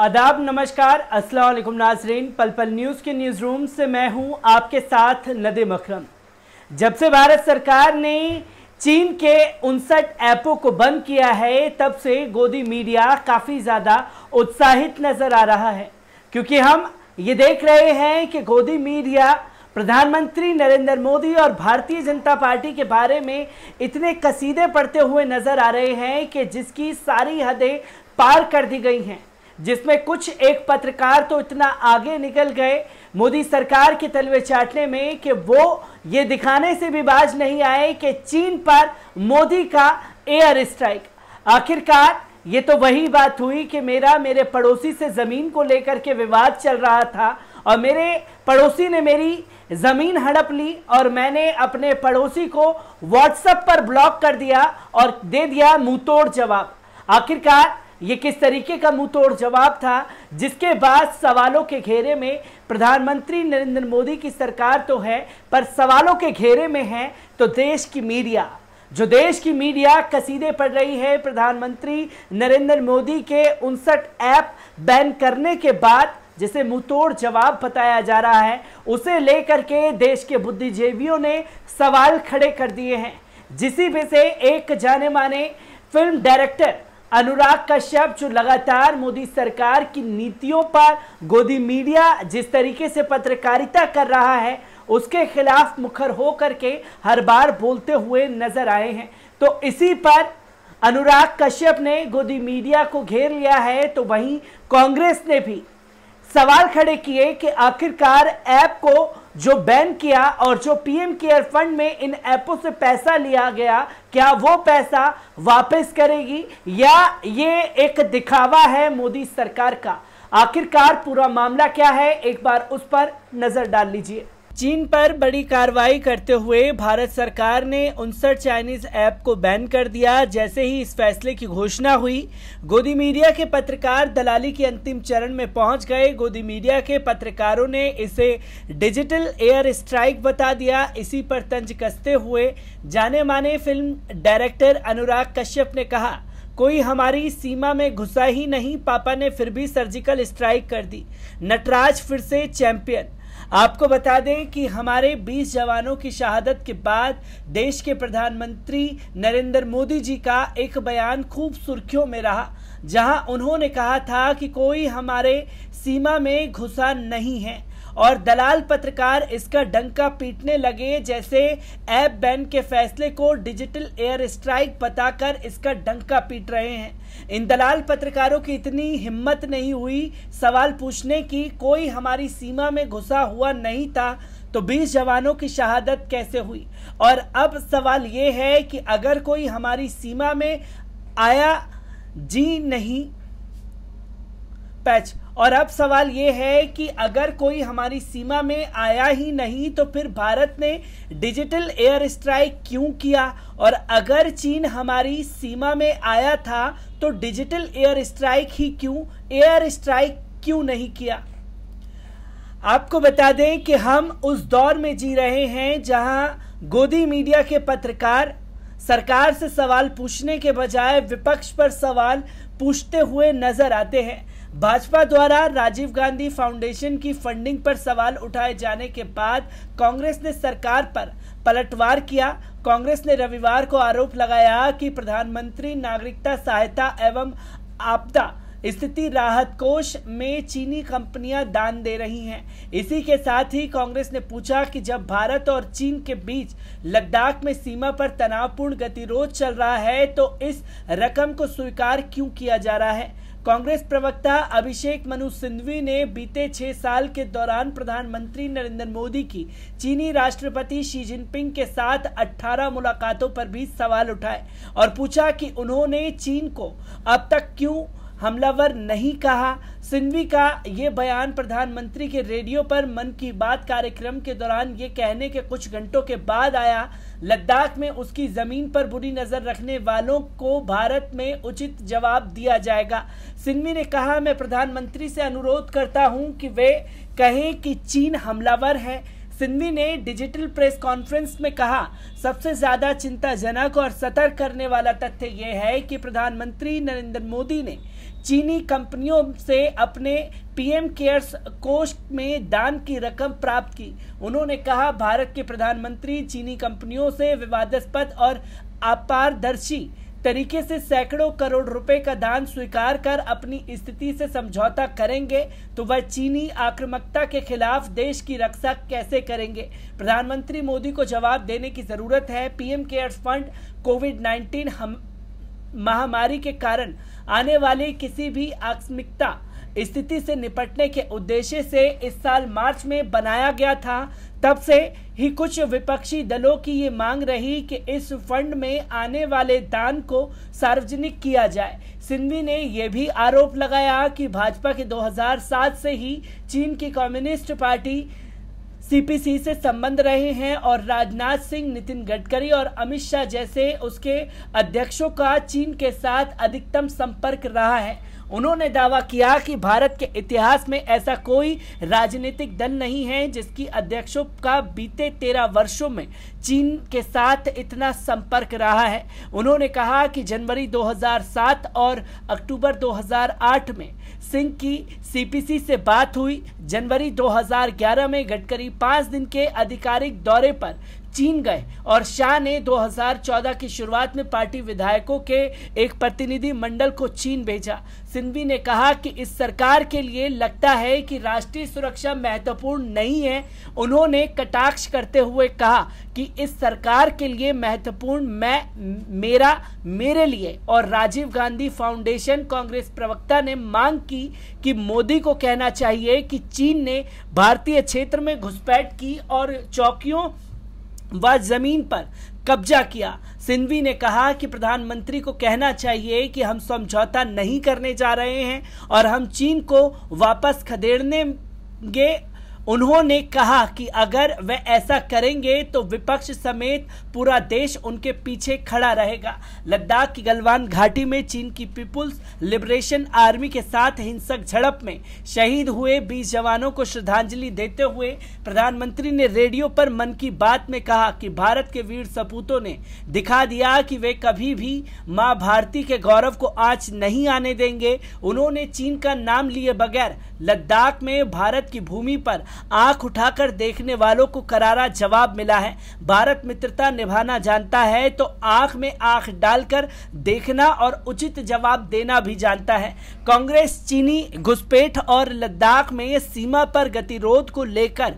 आदाब नमस्कार असलम नाजरीन पल पल न्यूज़ के न्यूज़ रूम से मैं हूं आपके साथ नदे मकरम जब से भारत सरकार ने चीन के उनसठ ऐपों को बंद किया है तब से गोदी मीडिया काफ़ी ज़्यादा उत्साहित नज़र आ रहा है क्योंकि हम ये देख रहे हैं कि गोदी मीडिया प्रधानमंत्री नरेंद्र मोदी और भारतीय जनता पार्टी के बारे में इतने कसीदे पढ़ते हुए नज़र आ रहे हैं कि जिसकी सारी हदें पार कर दी गई हैं जिसमें कुछ एक पत्रकार तो इतना आगे निकल गए मोदी सरकार के तलवे चाटने में कि वो ये दिखाने से भी बाज नहीं आए कि चीन पर मोदी का एयर स्ट्राइक आखिरकार ये तो वही बात हुई कि मेरा मेरे पड़ोसी से ज़मीन को लेकर के विवाद चल रहा था और मेरे पड़ोसी ने मेरी ज़मीन हड़प ली और मैंने अपने पड़ोसी को व्हाट्सएप पर ब्लॉक कर दिया और दे दिया मुंह तोड़ जवाब आखिरकार ये किस तरीके का मुंह तोड़ जवाब था जिसके बाद सवालों के घेरे में प्रधानमंत्री नरेंद्र मोदी की सरकार तो है पर सवालों के घेरे में है तो देश की मीडिया जो देश की मीडिया कसीदे पढ़ रही है प्रधानमंत्री नरेंद्र मोदी के उनसठ ऐप बैन करने के बाद जिसे तोड़ जवाब बताया जा रहा है उसे लेकर के देश के बुद्धिजीवियों ने सवाल खड़े कर दिए हैं जिसी में से एक जाने माने फिल्म डायरेक्टर अनुराग कश्यप जो लगातार मोदी सरकार की नीतियों पर गोदी मीडिया जिस तरीके से पत्रकारिता कर रहा है उसके खिलाफ मुखर होकर के हर बार बोलते हुए नजर आए हैं तो इसी पर अनुराग कश्यप ने गोदी मीडिया को घेर लिया है तो वहीं कांग्रेस ने भी सवाल खड़े किए कि आखिरकार ऐप को जो बैन किया और जो पीएम केयर फंड में इन ऐपों से पैसा लिया गया क्या वो पैसा वापस करेगी या ये एक दिखावा है मोदी सरकार का आखिरकार पूरा मामला क्या है एक बार उस पर नजर डाल लीजिए चीन पर बड़ी कार्रवाई करते हुए भारत सरकार ने उनसठ चाइनीज ऐप को बैन कर दिया जैसे ही इस फैसले की घोषणा हुई गोदी मीडिया के पत्रकार दलाली के अंतिम चरण में पहुंच गए गोदी मीडिया के पत्रकारों ने इसे डिजिटल एयर स्ट्राइक बता दिया इसी पर तंज कसते हुए जाने माने फिल्म डायरेक्टर अनुराग कश्यप ने कहा कोई हमारी सीमा में घुसा ही नहीं पापा ने फिर भी सर्जिकल स्ट्राइक कर दी नटराज फिर से चैंपियन आपको बता दें कि हमारे 20 जवानों की शहादत के बाद देश के प्रधानमंत्री नरेंद्र मोदी जी का एक बयान खूब सुर्खियों में रहा जहां उन्होंने कहा था कि कोई हमारे सीमा में घुसा नहीं है और दलाल पत्रकार इसका डंका पीटने लगे जैसे ऐप बैन के फैसले को डिजिटल एयर स्ट्राइक बताकर इसका डंका पीट रहे हैं इन दलाल पत्रकारों की इतनी हिम्मत नहीं हुई सवाल पूछने की कोई हमारी सीमा में घुसा हुआ नहीं था तो 20 जवानों की शहादत कैसे हुई और अब सवाल ये है कि अगर कोई हमारी सीमा में आया जी नहीं पैच और अब सवाल ये है कि अगर कोई हमारी सीमा में आया ही नहीं तो फिर भारत ने डिजिटल एयर स्ट्राइक क्यों किया और अगर चीन हमारी सीमा में आया था तो डिजिटल एयर स्ट्राइक ही क्यों एयर स्ट्राइक क्यों नहीं किया आपको बता दें कि हम उस दौर में जी रहे हैं जहां गोदी मीडिया के पत्रकार सरकार से सवाल पूछने के बजाय विपक्ष पर सवाल पूछते हुए नजर आते हैं भाजपा द्वारा राजीव गांधी फाउंडेशन की फंडिंग पर सवाल उठाए जाने के बाद कांग्रेस ने सरकार पर पलटवार किया कांग्रेस ने रविवार को आरोप लगाया कि प्रधानमंत्री नागरिकता सहायता एवं आपदा स्थिति राहत कोष में चीनी कंपनियां दान दे रही हैं इसी के साथ ही कांग्रेस ने पूछा कि जब भारत और चीन के बीच लद्दाख में सीमा पर तनावपूर्ण गतिरोध चल रहा है तो इस रकम को स्वीकार क्यों किया जा रहा है कांग्रेस प्रवक्ता अभिषेक मनु सिंघवी ने बीते छह साल के दौरान प्रधानमंत्री नरेंद्र मोदी की चीनी राष्ट्रपति शी जिनपिंग के साथ 18 मुलाकातों पर भी सवाल उठाए और पूछा कि उन्होंने चीन को अब तक क्यों हमलावर नहीं कहा सिंघवी का ये बयान प्रधानमंत्री के रेडियो पर मन की बात कार्यक्रम के दौरान ये कहने के कुछ घंटों के बाद आया लद्दाख में उसकी जमीन पर बुरी नजर रखने वालों को भारत में उचित जवाब दिया जाएगा सिंघवी ने कहा मैं प्रधानमंत्री से अनुरोध करता हूं कि वे कहें कि चीन हमलावर है सिंधी ने डिजिटल प्रेस कॉन्फ्रेंस में कहा सबसे ज्यादा चिंताजनक और सतर्क करने वाला तथ्य यह है कि प्रधानमंत्री नरेंद्र मोदी ने चीनी कंपनियों से अपने पीएम केयर्स कोष में दान की रकम प्राप्त की उन्होंने कहा भारत के प्रधानमंत्री चीनी कंपनियों से विवादास्पद और अपारदर्शी तरीके से सैकड़ों करोड़ रुपए का दान स्वीकार कर अपनी स्थिति से समझौता करेंगे तो वह चीनी आक्रमकता के खिलाफ देश की रक्षा कैसे करेंगे प्रधानमंत्री मोदी को जवाब देने की जरूरत है PM cares fund covid nineteen महामारी के कारण आने वाली किसी भी आकस्मिकता स्थिति से निपटने के उद्देश्य से इस साल मार्च में बनाया गया था तब से ही कुछ विपक्षी दलों की ये मांग रही कि इस फंड में आने वाले दान को सार्वजनिक किया जाए सिंधवी ने यह भी आरोप लगाया कि भाजपा के 2007 से ही चीन की कम्युनिस्ट पार्टी सीपीसी से संबंध रहे हैं और राजनाथ सिंह नितिन गडकरी और अमित शाह जैसे उसके अध्यक्षों का चीन के साथ अधिकतम संपर्क रहा है उन्होंने दावा किया कि भारत के इतिहास में ऐसा कोई राजनीतिक दल नहीं है जिसकी अध्यक्षों का बीते तेरह वर्षों में चीन के साथ इतना संपर्क रहा है उन्होंने कहा कि जनवरी 2007 और अक्टूबर 2008 में सिंह की सीपीसी से बात हुई जनवरी 2011 में गडकरी पांच दिन के आधिकारिक दौरे पर चीन गए और शाह ने 2014 की शुरुआत में पार्टी विधायकों के एक प्रतिनिधि मंडल को चीन भेजा सिंधवी ने कहा कि इस सरकार के लिए लगता है कि राष्ट्रीय सुरक्षा महत्वपूर्ण नहीं है उन्होंने कटाक्ष करते हुए कहा कि इस सरकार के लिए महत्वपूर्ण मैं मेरा मेरे लिए और राजीव गांधी फाउंडेशन कांग्रेस प्रवक्ता ने मांग की कि मोदी को कहना चाहिए कि चीन ने भारतीय क्षेत्र में घुसपैठ की और चौकियों व जमीन पर कब्जा किया सिंधवी ने कहा कि प्रधानमंत्री को कहना चाहिए कि हम समझौता नहीं करने जा रहे हैं और हम चीन को वापस खदेड़ने उन्होंने कहा कि अगर वे ऐसा करेंगे तो विपक्ष समेत पूरा देश उनके पीछे खड़ा रहेगा लद्दाख की गलवान घाटी में चीन की पीपुल्स लिबरेशन आर्मी के साथ हिंसक झड़प में शहीद हुए बीस जवानों को श्रद्धांजलि देते हुए प्रधानमंत्री ने रेडियो पर मन की बात में कहा कि भारत के वीर सपूतों ने दिखा दिया कि वे कभी भी माँ भारती के गौरव को आँच नहीं आने देंगे उन्होंने चीन का नाम लिए बगैर लद्दाख में भारत की भूमि पर आंख उठाकर देखने वालों को करारा जवाब मिला है भारत मित्रता निभाना जानता है तो आंख में आंख डालकर देखना और उचित जवाब देना भी जानता है कांग्रेस चीनी घुसपैठ और लद्दाख में सीमा पर गतिरोध को लेकर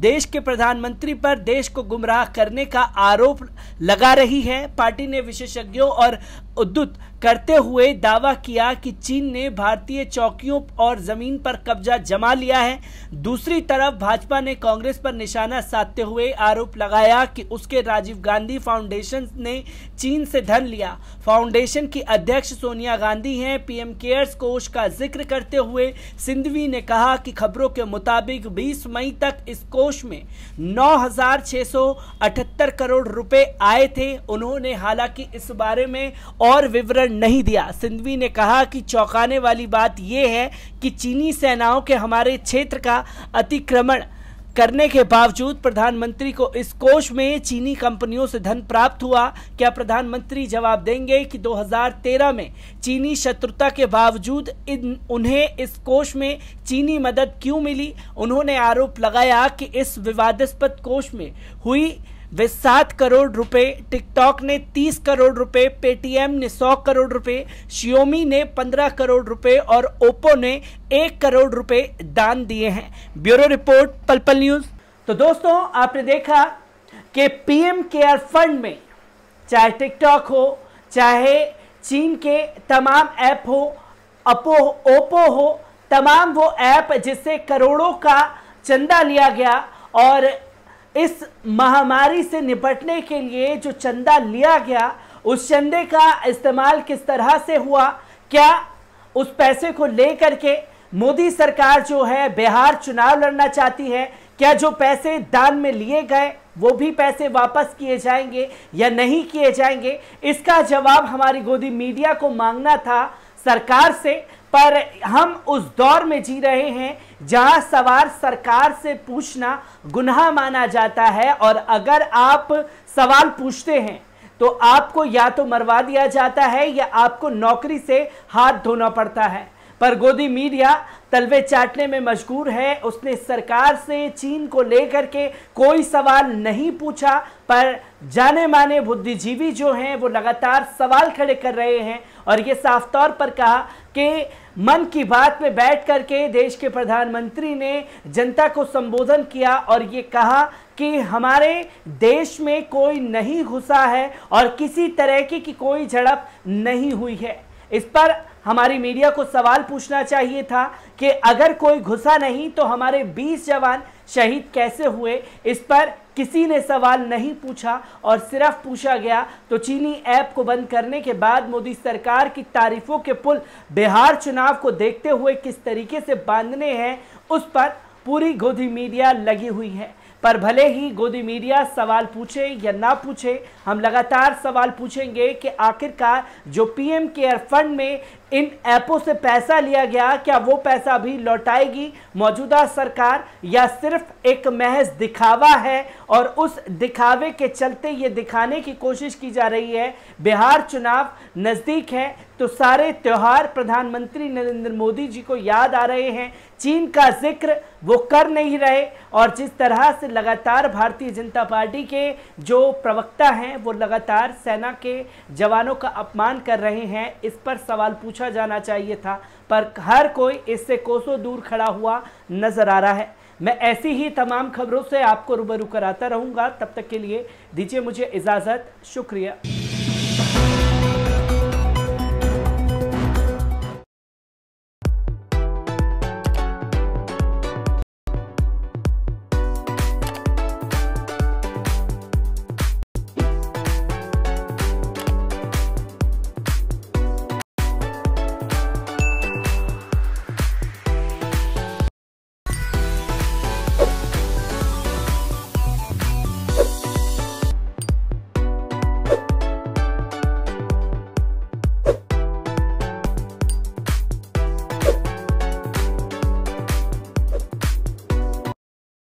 देश के प्रधानमंत्री पर देश को गुमराह करने का आरोप लगा रही है पार्टी ने विशेषज्ञों और उद्युत करते हुए दावा किया कि चीन ने भारतीय चौकियों और जमीन पर कब्जा जमा लिया है दूसरी तरफ भाजपा ने कांग्रेस पर निशाना साधते हुए आरोप लगाया कि उसके राजीव गांधी फाउंडेशन ने चीन से धन लिया फाउंडेशन की अध्यक्ष सोनिया गांधी हैं पीएम केयर्स कोष का जिक्र करते हुए सिंधवी ने कहा कि खबरों के मुताबिक 20 मई तक इस कोष में नौ करोड़ रुपए आए थे उन्होंने हालांकि इस बारे में और विवरण नहीं दिया सिंधवी ने कहा कि चौंकाने वाली बात यह है कि चीनी सेनाओं के हमारे क्षेत्र का अतिक्रमण करने के बावजूद प्रधानमंत्री को इस कोष में चीनी कंपनियों से धन प्राप्त हुआ क्या प्रधानमंत्री जवाब देंगे कि 2013 में चीनी शत्रुता के बावजूद इन उन्हें इस कोष में चीनी मदद क्यों मिली उन्होंने आरोप लगाया कि इस विवादास्पद कोष में हुई वे सात करोड़ रुपए टिकटॉक ने तीस करोड़ रुपए पेटीएम ने सौ करोड़ रुपए शियोमी ने पंद्रह करोड़ रुपए और ओप्पो ने एक करोड़ रुपए दान दिए हैं ब्यूरो रिपोर्ट पलपल न्यूज तो दोस्तों आपने देखा कि पीएम केयर फंड में चाहे टिकटॉक हो चाहे चीन के तमाम ऐप हो अपो ओप्पो हो तमाम वो ऐप जिससे करोड़ों का चंदा लिया गया और इस महामारी से निपटने के लिए जो चंदा लिया गया उस चंदे का इस्तेमाल किस तरह से हुआ क्या उस पैसे को लेकर के मोदी सरकार जो है बिहार चुनाव लड़ना चाहती है क्या जो पैसे दान में लिए गए वो भी पैसे वापस किए जाएंगे या नहीं किए जाएंगे इसका जवाब हमारी गोदी मीडिया को मांगना था सरकार से पर हम उस दौर में जी रहे हैं जहां सवाल सरकार से पूछना गुनाह माना जाता है और अगर आप सवाल पूछते हैं तो आपको या तो मरवा दिया जाता है या आपको नौकरी से हाथ धोना पड़ता है पर गोदी मीडिया तलवे चाटने में मजबूर है उसने सरकार से चीन को लेकर के कोई सवाल नहीं पूछा पर जाने माने बुद्धिजीवी जो हैं वो लगातार सवाल खड़े कर रहे हैं और ये साफ तौर पर कहा कि मन की बात में बैठ करके देश के प्रधानमंत्री ने जनता को संबोधन किया और ये कहा कि हमारे देश में कोई नहीं घुसा है और किसी तरह की, की कोई झड़प नहीं हुई है इस पर हमारी मीडिया को सवाल पूछना चाहिए था कि अगर कोई घुसा नहीं तो हमारे 20 जवान शहीद कैसे हुए इस पर किसी ने सवाल नहीं पूछा और सिर्फ पूछा गया तो चीनी ऐप को बंद करने के बाद मोदी सरकार की तारीफों के पुल बिहार चुनाव को देखते हुए किस तरीके से बांधने हैं उस पर पूरी गोदी मीडिया लगी हुई है पर भले ही गोदी मीडिया सवाल पूछे या ना पूछे हम लगातार सवाल पूछेंगे कि आखिरकार जो पीएम केयर फंड में इन ऐपों से पैसा लिया गया क्या वो पैसा भी लौटाएगी मौजूदा सरकार या सिर्फ एक महज दिखावा है और उस दिखावे के चलते ये दिखाने की कोशिश की जा रही है बिहार चुनाव नज़दीक है तो सारे त्यौहार प्रधानमंत्री नरेंद्र मोदी जी को याद आ रहे हैं चीन का जिक्र वो कर नहीं रहे और जिस तरह से लगातार भारतीय जनता पार्टी के जो प्रवक्ता हैं वो लगातार सेना के जवानों का अपमान कर रहे हैं इस पर सवाल पूछ पूछा जाना चाहिए था पर हर कोई इससे कोसों दूर खड़ा हुआ नजर आ रहा है मैं ऐसी ही तमाम खबरों से आपको रूबरू कराता रहूंगा तब तक के लिए दीजिए मुझे इजाज़त शुक्रिया